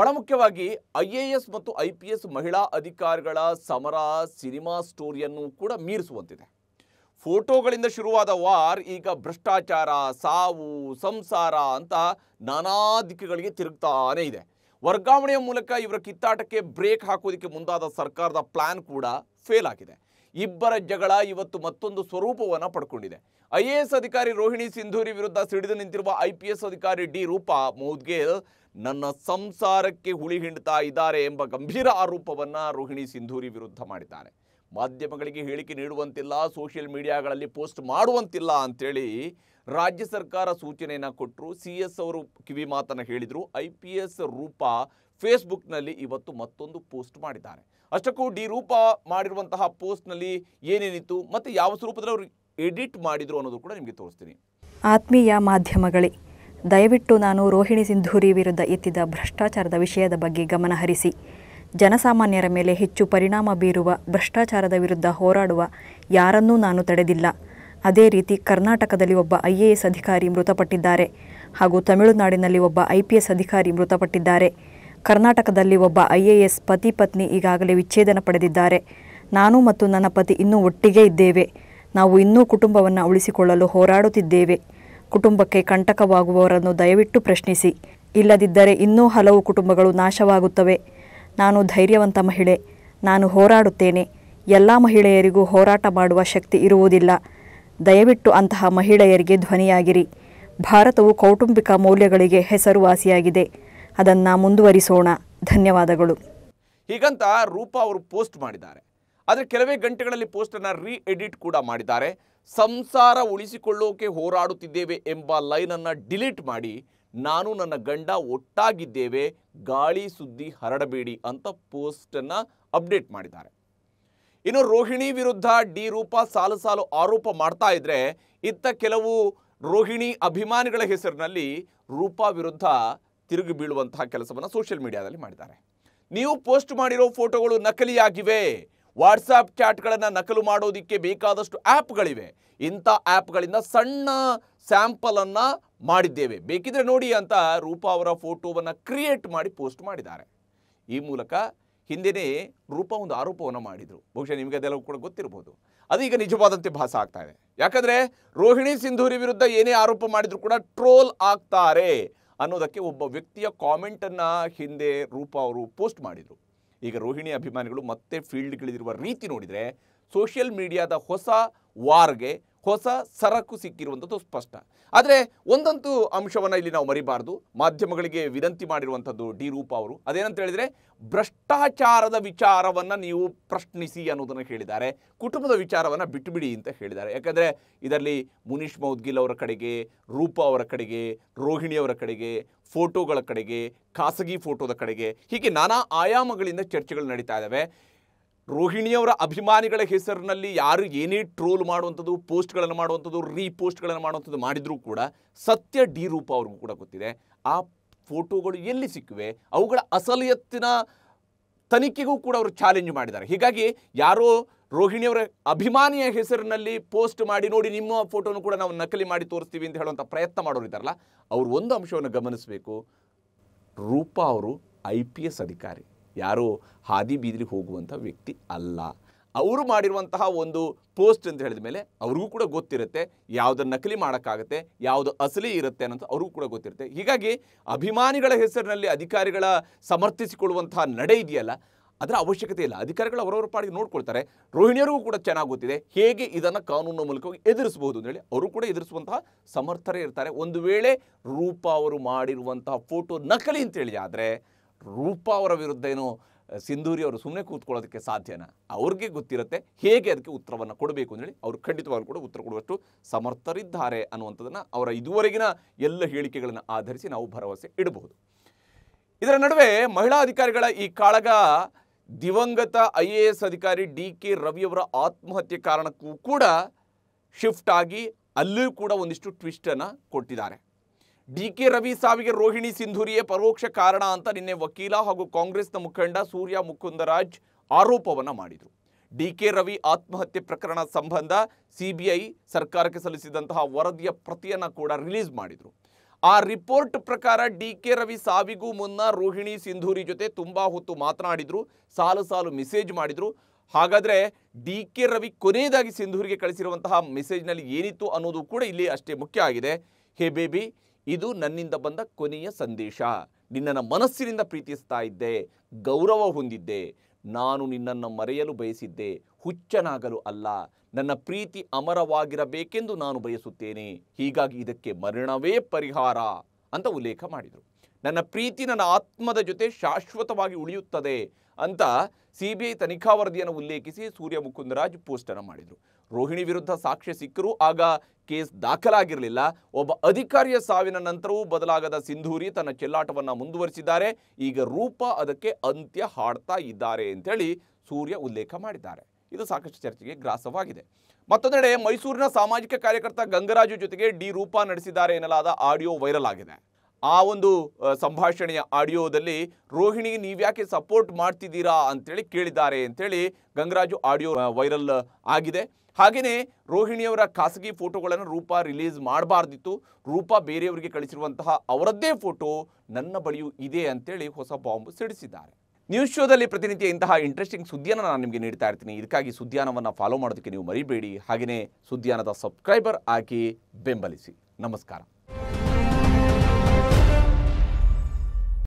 ಬಹಳ ಮುಖ್ಯವಾಗಿ I A S ಮತ್ತು ಐ ಪಿ ಎಸ್ ಮಹಿಳಾ ಅಧಿಕಾರಿಗಳ ಸಮರ ಸಿನಿಮಾ ಸ್ಟೋರಿಯನ್ನು ಕೂಡ ಮೀರಿಸುವಂತಿದೆ ಫೋಟೋಗಳಿಂದ ಶುರುವಾದ ವಾರ್ ಈಗ ಭ್ರಷ್ಟಾಚಾರ ಸಾವು ಸಂಸಾರ ಅಂತ ನಾನಾ ದಿಕ್ಕಿಗಳಿಗೆ ತಿರುಗ್ತಾನೇ ಇದೆ ವರ್ಗಾವಣೆಯ ಮೂಲಕ ಇವರ ಕಿತ್ತಾಟಕ್ಕೆ ಬ್ರೇಕ್ ಹಾಕೋದಕ್ಕೆ ಮುಂದಾದ ಸರ್ಕಾರದ ಪ್ಲಾನ್ ಕೂಡ ಫೇಲ್ ಆಗಿದೆ ಇಬ್ಬರ ಜಗಳ ಇವತ್ತು ಮತ್ತೊಂದು ಸ್ವರೂಪವನ್ನು ಪಡ್ಕೊಂಡಿದೆ ಐ ಎ ಎಸ್ ಅಧಿಕಾರಿ ರೋಹಿಣಿ ಸಿಂಧೂರಿ ವಿರುದ್ಧ ಸಿಡಿದು ನಿಂತಿರುವ ಐ ಪಿ ಎಸ್ ಅಧಿಕಾರಿ ಡಿ ರೂಪಾ ಮೌದ್ಗೇಲ್ ನನ್ನ ಸಂಸಾರಕ್ಕೆ ಹುಳಿ ಹಿಂಡ್ತಾ ಇದ್ದಾರೆ ಎಂಬ ಗಂಭೀರ ಆರೋಪವನ್ನು ರೋಹಿಣಿ ಸಿಂಧೂರಿ ವಿರುದ್ಧ ಮಾಡಿದ್ದಾರೆ ಮಾಧ್ಯಮಗಳಿಗೆ ಹೇಳಿಕೆ ನೀಡುವಂತಿಲ್ಲ ಸೋಷಿಯಲ್ ಮೀಡಿಯಾಗಳಲ್ಲಿ ಪೋಸ್ಟ್ ಮಾಡುವಂತಿಲ್ಲ ಅಂತೇಳಿ ರಾಜ್ಯ ಸರ್ಕಾರ ಸೂಚನೆಯನ್ನು ಕೊಟ್ಟರು ಸಿ ಎಸ್ ಅವರು ಕಿವಿ ಮಾತನ್ನು ಹೇಳಿದರು ಐ ಪಿ ಎಸ್ ರೂಪಾ ಫೇಸ್ಬುಕ್ನಲ್ಲಿ ಇವತ್ತು ಮತ್ತೊಂದು ಪೋಸ್ಟ್ ಮಾಡಿದ್ದಾರೆ ಅಷ್ಟಕ್ಕೂ ಡಿ ರೂಪ ಮಾಡಿರುವಂತಹ ಪೋಸ್ಟ್ನಲ್ಲಿ ಏನೇನಿತ್ತು ಮತ್ತು ಯಾವ ಸ್ವರೂಪದಲ್ಲಿ ಅವರು ಎಡಿಟ್ ಮಾಡಿದರು ಅನ್ನೋದು ಕೂಡ ನಿಮಗೆ ತೋರಿಸ್ತೀನಿ ಆತ್ಮೀಯ ಮಾಧ್ಯಮಗಳೇ ದಯವಿಟ್ಟು ನಾನು ರೋಹಿಣಿ ಸಿಂಧೂರಿ ವಿರುದ್ಧ ಎತ್ತಿದ ಭ್ರಷ್ಟಾಚಾರದ ವಿಷಯದ ಬಗ್ಗೆ ಗಮನಹರಿಸಿ ಜನಸಾಮಾನ್ಯರ ಮೇಲೆ ಹೆಚ್ಚು ಪರಿಣಾಮ ಬೀರುವ ಭ್ರಷ್ಟಾಚಾರದ ವಿರುದ್ಧ ಹೋರಾಡುವ ಯಾರನ್ನೂ ನಾನು ತಡೆದಿಲ್ಲ ಅದೇ ರೀತಿ ಕರ್ನಾಟಕದಲ್ಲಿ ಒಬ್ಬ ಐ ಎ ಎಸ್ ಅಧಿಕಾರಿ ಮೃತಪಟ್ಟಿದ್ದಾರೆ ಹಾಗೂ ತಮಿಳುನಾಡಿನಲ್ಲಿ ಒಬ್ಬ ಐ ಪಿ ಎಸ್ ಅಧಿಕಾರಿ ಮೃತಪಟ್ಟಿದ್ದಾರೆ ಕರ್ನಾಟಕದಲ್ಲಿ ಒಬ್ಬ ಐಎಎಸ್ ಪತಿ ಪತ್ನಿ ಈಗಾಗಲೇ ವಿಚ್ಛೇದನ ಪಡೆದಿದ್ದಾರೆ ನಾನು ಮತ್ತು ನನ್ನ ಪತಿ ಇನ್ನೂ ಒಟ್ಟಿಗೆ ಇದ್ದೇವೆ ನಾವು ಇನ್ನೂ ಕುಟುಂಬವನ್ನು ಉಳಿಸಿಕೊಳ್ಳಲು ಹೋರಾಡುತ್ತಿದ್ದೇವೆ ಕುಟುಂಬಕ್ಕೆ ಕಂಟಕವಾಗುವವರನ್ನು ದಯವಿಟ್ಟು ಪ್ರಶ್ನಿಸಿ ಇಲ್ಲದಿದ್ದರೆ ಇನ್ನೂ ಹಲವು ಕುಟುಂಬಗಳು ನಾಶವಾಗುತ್ತವೆ ನಾನು ಧೈರ್ಯವಂತ ಮಹಿಳೆ ನಾನು ಹೋರಾಡುತ್ತೇನೆ ಎಲ್ಲ ಮಹಿಳೆಯರಿಗೂ ಹೋರಾಟ ಮಾಡುವ ಶಕ್ತಿ ಇರುವುದಿಲ್ಲ ದಯವಿಟ್ಟು ಅಂತಹ ಮಹಿಳೆಯರಿಗೆ ಧ್ವನಿಯಾಗಿರಿ ಭಾರತವು ಕೌಟುಂಬಿಕ ಮೌಲ್ಯಗಳಿಗೆ ಹೆಸರುವಾಸಿಯಾಗಿದೆ ಅದನ್ನು ಮುಂದುವರಿಸೋಣ ಧನ್ಯವಾದಗಳು ಹೀಗಂತ ರೂಪಾ ಅವರು ಪೋಸ್ಟ್ ಮಾಡಿದ್ದಾರೆ ಆದರೆ ಕೆಲವೇ ಗಂಟೆಗಳಲ್ಲಿ ಪೋಸ್ಟನ್ನು ರೀ ಎಡಿಟ್ ಕೂಡ ಮಾಡಿದ್ದಾರೆ ಸಂಸಾರ ಉಳಿಸಿಕೊಳ್ಳೋಕೆ ಹೋರಾಡುತ್ತಿದ್ದೇವೆ ಎಂಬ ಲೈನನ್ನು ಡಿಲೀಟ್ ಮಾಡಿ ನಾನು ನನ್ನ ಗಂಡ ಒಟ್ಟಾಗಿದ್ದೇವೆ ಗಾಳಿ ಸುದ್ದಿ ಹರಡಬೇಡಿ ಅಂತ ಪೋಸ್ಟನ್ನು ಅಪ್ಡೇಟ್ ಮಾಡಿದ್ದಾರೆ ಇನ್ನು ರೋಹಿಣಿ ವಿರುದ್ಧ ಡಿ ರೂಪಾ ಸಾಲು ಸಾಲು ಆರೋಪ ಮಾಡ್ತಾ ಇದ್ರೆ ಇತ್ತ ಕೆಲವು ರೋಹಿಣಿ ಅಭಿಮಾನಿಗಳ ಹೆಸರಿನಲ್ಲಿ ರೂಪಾ ವಿರುದ್ಧ ತಿರುಗಿ ಬೀಳುವಂತಹ ಕೆಲಸವನ್ನು ಸೋಷಿಯಲ್ ಮೀಡಿಯಾದಲ್ಲಿ ಮಾಡಿದ್ದಾರೆ ನೀವು ಪೋಸ್ಟ್ ಮಾಡಿರೋ ಫೋಟೋಗಳು ನಕಲಿಯಾಗಿವೆ ವಾಟ್ಸಾಪ್ ಚಾಟ್ಗಳನ್ನು ನಕಲು ಮಾಡೋದಕ್ಕೆ ಬೇಕಾದಷ್ಟು ಆ್ಯಪ್ಗಳಿವೆ ಇಂಥ ಆ್ಯಪ್ಗಳಿಂದ ಸಣ್ಣ ಸ್ಯಾಂಪಲನ್ನು ಮಾಡಿದ್ದೇವೆ ಬೇಕಿದ್ರೆ ನೋಡಿ ಅಂತ ರೂಪಾ ಅವರ ಫೋಟೋವನ್ನು ಕ್ರಿಯೇಟ್ ಮಾಡಿ ಪೋಸ್ಟ್ ಮಾಡಿದ್ದಾರೆ ಈ ಮೂಲಕ ಹಿಂದೆಯೇ ರೂಪಾ ಒಂದು ಆರೋಪವನ್ನು ಮಾಡಿದರು ಬಹುಶಃ ನಿಮಗೆ ಅದೆಲ್ಲ ಕೂಡ ಗೊತ್ತಿರ್ಬೋದು ಅದು ಈಗ ನಿಜವಾದಂತೆ ಭಾಸ ಆಗ್ತಾ ಇದೆ ಯಾಕಂದರೆ ರೋಹಿಣಿ ಸಿಂಧೂರಿ ವಿರುದ್ಧ ಏನೇ ಆರೋಪ ಮಾಡಿದರೂ ಕೂಡ ಟ್ರೋಲ್ ಆಗ್ತಾರೆ ಅನ್ನೋದಕ್ಕೆ ಒಬ್ಬ ವ್ಯಕ್ತಿಯ ಕಾಮೆಂಟನ್ನು ಹಿಂದೆ ರೂಪ ಅವರು ಪೋಸ್ಟ್ ಮಾಡಿದರು ಈಗ ರೋಹಿಣಿ ಅಭಿಮಾನಿಗಳು ಮತ್ತೆ ಫೀಲ್ಡ್ಗಳಿರುವ ರೀತಿ ನೋಡಿದರೆ ಸೋಷಿಯಲ್ ಮೀಡಿಯಾದ ಹೊಸ ವಾರ್ಗೆ ಹೊಸ ಸರಕು ಸಿಕ್ಕಿರುವಂಥದ್ದು ಸ್ಪಷ್ಟ ಆದರೆ ಒಂದಂತೂ ಅಂಶವನ್ನು ಇಲ್ಲಿ ನಾವು ಮರಿಬಾರ್ದು ಮಾಧ್ಯಮಗಳಿಗೆ ವಿನಂತಿ ಮಾಡಿರುವಂಥದ್ದು ಡಿ ರೂಪ ಅವರು ಅದೇನಂತ ಹೇಳಿದರೆ ಭ್ರಷ್ಟಾಚಾರದ ವಿಚಾರವನ್ನು ನೀವು ಪ್ರಶ್ನಿಸಿ ಅನ್ನೋದನ್ನು ಹೇಳಿದ್ದಾರೆ ಕುಟುಂಬದ ವಿಚಾರವನ್ನು ಬಿಟ್ಟುಬಿಡಿ ಅಂತ ಹೇಳಿದ್ದಾರೆ ಯಾಕಂದರೆ ಇದರಲ್ಲಿ ಮುನೀಶ್ ಮೌದ್ಗಿಲ್ ಅವರ ಕಡೆಗೆ ರೂಪ ಅವರ ಕಡೆಗೆ ರೋಹಿಣಿಯವರ ಕಡೆಗೆ ಫೋಟೋಗಳ ಕಡೆಗೆ ಖಾಸಗಿ ಫೋಟೋದ ಕಡೆಗೆ ಹೀಗೆ ನಾನಾ ಆಯಾಮಗಳಿಂದ ಚರ್ಚೆಗಳು ನಡೀತಾ ಇದ್ದಾವೆ ರೋಹಿಣಿಯವರ ಅಭಿಮಾನಿಗಳ ಹೆಸರಿನಲ್ಲಿ ಯಾರು ಏನೇ ಟ್ರೋಲ್ ಮಾಡುವಂಥದ್ದು ಪೋಸ್ಟ್ಗಳನ್ನು ಮಾಡುವಂಥದ್ದು ರೀಪೋಸ್ಟ್ಗಳನ್ನು ಮಾಡುವಂಥದ್ದು ಮಾಡಿದರೂ ಕೂಡ ಸತ್ಯ ಡಿ ರೂಪ ಅವ್ರಿಗೂ ಕೂಡ ಗೊತ್ತಿದೆ ಆ ಫೋಟೋಗಳು ಎಲ್ಲಿ ಸಿಕ್ಕಿವೆ ಅವುಗಳ ಅಸಲಿಯತ್ತಿನ ತನಿಖೆಗೂ ಕೂಡ ಅವರು ಚಾಲೆಂಜ್ ಮಾಡಿದ್ದಾರೆ ಹೀಗಾಗಿ ಯಾರೋ ರೋಹಿಣಿಯವರ ಅಭಿಮಾನಿಯ ಹೆಸರಿನಲ್ಲಿ ಪೋಸ್ಟ್ ಮಾಡಿ ನೋಡಿ ನಿಮ್ಮ ಫೋಟೋನು ಕೂಡ ನಾವು ನಕಲಿ ಮಾಡಿ ತೋರಿಸ್ತೀವಿ ಅಂತ ಹೇಳುವಂಥ ಪ್ರಯತ್ನ ಮಾಡೋರು ಇದ್ದಾರಲ್ಲ ಅವರು ಒಂದು ಅಂಶವನ್ನು ಗಮನಿಸಬೇಕು ರೂಪಾ ಅವರು ಐ ಪಿ ಎಸ್ ಅಧಿಕಾರಿ ಯಾರೂ ಹಾದಿ ಬೀದಿಲಿ ಹೋಗುವಂಥ ವ್ಯಕ್ತಿ ಅಲ್ಲ ಅವರು ಮಾಡಿರುವಂತಹ ಒಂದು ಪೋಸ್ಟ್ ಅಂತ ಹೇಳಿದ ಮೇಲೆ ಅವ್ರಿಗೂ ಕೂಡ ಗೊತ್ತಿರುತ್ತೆ ಯಾವುದು ನಕಲಿ ಮಾಡೋಕ್ಕಾಗುತ್ತೆ ಯಾವುದು ಅಸಲಿ ಇರುತ್ತೆ ಅನ್ನೋದು ಅವ್ರಿಗೂ ಕೂಡ ಗೊತ್ತಿರುತ್ತೆ ಹೀಗಾಗಿ ಅಭಿಮಾನಿಗಳ ಹೆಸರಿನಲ್ಲಿ ಅಧಿಕಾರಿಗಳ ಸಮರ್ಥಿಸಿಕೊಳ್ಳುವಂತಹ ನಡೆ ಇದೆಯಲ್ಲ ಅದರ ಅವಶ್ಯಕತೆ ಇಲ್ಲ ಅಧಿಕಾರಿಗಳು ಅವರವರ ಪಾಡಿಗೆ ನೋಡ್ಕೊಳ್ತಾರೆ ರೋಹಿಣಿಯರಿಗೂ ಕೂಡ ಚೆನ್ನಾಗಿ ಗೊತ್ತಿದೆ ಹೇಗೆ ಇದನ್ನು ಕಾನೂನಿನ ಮೂಲಕವಾಗಿ ಎದುರಿಸಬಹುದು ಅಂತೇಳಿ ಅವರು ಕೂಡ ಎದುರಿಸುವಂತಹ ಸಮರ್ಥರೇ ಇರ್ತಾರೆ ಒಂದು ವೇಳೆ ರೂಪ ಅವರು ಮಾಡಿರುವಂತಹ ಫೋಟೋ ನಕಲಿ ಅಂತೇಳಿ ಆದರೆ ರೂಪಾ ಅವರ ವಿರುದ್ಧ ಏನು ಸಿಂಧೂರಿ ಅವರು ಸುಮ್ಮನೆ ಕೂತ್ಕೊಳ್ಳೋದಕ್ಕೆ ಸಾಧ್ಯನಾ ಅವ್ರಿಗೆ ಗೊತ್ತಿರುತ್ತೆ ಹೇಗೆ ಅದಕ್ಕೆ ಉತ್ತರವನ್ನು ಕೊಡಬೇಕು ಹೇಳಿ ಅವರು ಖಂಡಿತವಾಗ್ಲೂ ಕೂಡ ಉತ್ತರ ಕೊಡುವಷ್ಟು ಸಮರ್ಥರಿದ್ದಾರೆ ಅನ್ನುವಂಥದ್ದನ್ನು ಅವರ ಇದುವರೆಗಿನ ಎಲ್ಲ ಹೇಳಿಕೆಗಳನ್ನು ಆಧರಿಸಿ ನಾವು ಭರವಸೆ ಇಡಬಹುದು ಇದರ ನಡುವೆ ಮಹಿಳಾ ಅಧಿಕಾರಿಗಳ ಈ ಕಾಳಗ ದಿವಂಗತ ಐ ಎ ಎಸ್ ಅಧಿಕಾರಿ ಡಿ ಕೆ ರವಿಯವರ ಆತ್ಮಹತ್ಯೆ ಕಾರಣಕ್ಕೂ ಕೂಡ ಶಿಫ್ಟ್ ಆಗಿ ಅಲ್ಲೂ ಕೂಡ ಒಂದಿಷ್ಟು ಟ್ವಿಸ್ಟನ್ನು ಕೊಟ್ಟಿದ್ದಾರೆ ಡಿ ಕೆ ರವಿ ಸಾವಿಗೆ ರೋಹಿಣಿ ಸಿಂಧೂರಿಯೇ ಪರೋಕ್ಷ ಕಾರಣ ಅಂತ ನಿನ್ನೆ ವಕೀಲ ಹಾಗೂ ಕಾಂಗ್ರೆಸ್ನ ಮುಖಂಡ ಸೂರ್ಯ ಮುಕುಂದರಾಜ್ ಆರೋಪವನ್ನು ಮಾಡಿದರು ಡಿ ಕೆ ರವಿ ಆತ್ಮಹತ್ಯೆ ಪ್ರಕರಣ ಸಂಬಂಧ ಸಿಬಿಐ ಸರ್ಕಾರಕ್ಕೆ ಸಲ್ಲಿಸಿದಂತಹ ವರದಿಯ ಪ್ರತಿಯನ್ನು ಕೂಡ ರಿಲೀಸ್ ಮಾಡಿದರು ಆ ರಿಪೋರ್ಟ್ ಪ್ರಕಾರ ಡಿ ಕೆ ರವಿ ಸಾವಿಗೂ ಮುನ್ನ ರೋಹಿಣಿ ಸಿಂಧೂರಿ ಜೊತೆ ತುಂಬ ಹೊತ್ತು ಮಾತನಾಡಿದರು ಸಾಲು ಸಾಲು ಮೆಸೇಜ್ ಮಾಡಿದರು ಹಾಗಾದರೆ ಡಿ ಕೆ ರವಿ ಕೊನೆಯದಾಗಿ ಸಿಂಧೂರಿಗೆ ಕಳಿಸಿರುವಂತಹ ಮೆಸೇಜ್ನಲ್ಲಿ ಏನಿತ್ತು ಅನ್ನೋದು ಕೂಡ ಇಲ್ಲಿ ಅಷ್ಟೇ ಮುಖ್ಯ ಆಗಿದೆ ಹೇ ಬೇಬಿ ಇದು ನನ್ನಿಂದ ಬಂದ ಕೊನೆಯ ಸಂದೇಶ ನಿನ್ನನ್ನು ಮನಸ್ಸಿನಿಂದ ಪ್ರೀತಿಸ್ತಾ ಇದ್ದೆ ಗೌರವ ಹೊಂದಿದ್ದೆ ನಾನು ನಿನ್ನನ್ನು ಮರೆಯಲು ಬಯಸಿದ್ದೆ ಹುಚ್ಚನಾಗಲು ಅಲ್ಲ ನನ್ನ ಪ್ರೀತಿ ಅಮರವಾಗಿರಬೇಕೆಂದು ನಾನು ಬಯಸುತ್ತೇನೆ ಹೀಗಾಗಿ ಇದಕ್ಕೆ ಮರಣವೇ ಪರಿಹಾರ ಅಂತ ಉಲ್ಲೇಖ ಮಾಡಿದರು ನನ್ನ ಪ್ರೀತಿ ನನ್ನ ಆತ್ಮದ ಜೊತೆ ಶಾಶ್ವತವಾಗಿ ಉಳಿಯುತ್ತದೆ ಅಂತ ಸಿ ಬಿ ಐ ತನಿಖಾ ವರದಿಯನ್ನು ಉಲ್ಲೇಖಿಸಿ ಸೂರ್ಯ ಮುಕುಂದರಾಜ್ ಪೋಸ್ಟನ್ನು ಮಾಡಿದರು ರೋಹಿಣಿ ವಿರುದ್ಧ ಸಾಕ್ಷ್ಯ ಸಿಕ್ಕರೂ ಆಗ ಕೇಸ್ ದಾಖಲಾಗಿರಲಿಲ್ಲ ಒಬ್ಬ ಅಧಿಕಾರಿಯ ಸಾವಿನ ನಂತರವೂ ಬದಲಾಗದ ಸಿಂಧೂರಿ ತನ್ನ ಚೆಲ್ಲಾಟವನ್ನು ಮುಂದುವರಿಸಿದ್ದಾರೆ ಈಗ ರೂಪ ಅದಕ್ಕೆ ಅಂತ್ಯ ಹಾಡ್ತಾ ಇದ್ದಾರೆ ಅಂತೇಳಿ ಸೂರ್ಯ ಉಲ್ಲೇಖ ಮಾಡಿದ್ದಾರೆ ಇದು ಸಾಕಷ್ಟು ಚರ್ಚೆಗೆ ಗ್ರಾಸವಾಗಿದೆ ಮತ್ತೊಂದೆಡೆ ಮೈಸೂರಿನ ಸಾಮಾಜಿಕ ಕಾರ್ಯಕರ್ತ ಗಂಗರಾಜು ಜೊತೆಗೆ ಡಿ ರೂಪಾ ನಡೆಸಿದ್ದಾರೆ ಎನ್ನಲಾದ ಆಡಿಯೋ ವೈರಲ್ ಆಗಿದೆ ಆ ಒಂದು ಸಂಭಾಷಣೆಯ ಆಡಿಯೋದಲ್ಲಿ ರೋಹಿಣಿಗೆ ನೀವ್ಯಾಕೆ ಸಪೋರ್ಟ್ ಮಾಡ್ತಿದ್ದೀರಾ ಅಂತೇಳಿ ಕೇಳಿದ್ದಾರೆ ಅಂತೇಳಿ ಗಂಗರಾಜು ಆಡಿಯೋ ವೈರಲ್ ಆಗಿದೆ ಹಾಗೆಯೇ ರೋಹಿಣಿಯವರ ಖಾಸಗಿ ಫೋಟೋಗಳನ್ನು ರೂಪಾ ರಿಲೀಸ್ ಮಾಡಬಾರ್ದಿತ್ತು ರೂಪಾ ಬೇರೆಯವರಿಗೆ ಕಳಿಸಿರುವಂತಹ ಅವರದ್ದೇ ಫೋಟೋ ನನ್ನ ಬಳಿಯೂ ಇದೆ ಅಂತೇಳಿ ಹೊಸ ಬಾಂಬ್ ಸಿಡಿಸಿದ್ದಾರೆ ನ್ಯೂಸ್ ಶೋದಲ್ಲಿ ಪ್ರತಿನಿತ್ಯ ಇಂತಹ ಇಂಟ್ರೆಸ್ಟಿಂಗ್ ಸುದ್ದಿಯನ್ನು ನಾನು ನಿಮಗೆ ನೀಡ್ತಾ ಇರ್ತೀನಿ ಇದಕ್ಕಾಗಿ ಸುದ್ಯಾನವನ್ನು ಫಾಲೋ ಮಾಡೋದಕ್ಕೆ ನೀವು ಮರಿಬೇಡಿ ಹಾಗೆಯೇ ಸುದ್ಯಾನದ ಸಬ್ಸ್ಕ್ರೈಬರ್ ಆಗಿ ಬೆಂಬಲಿಸಿ ನಮಸ್ಕಾರ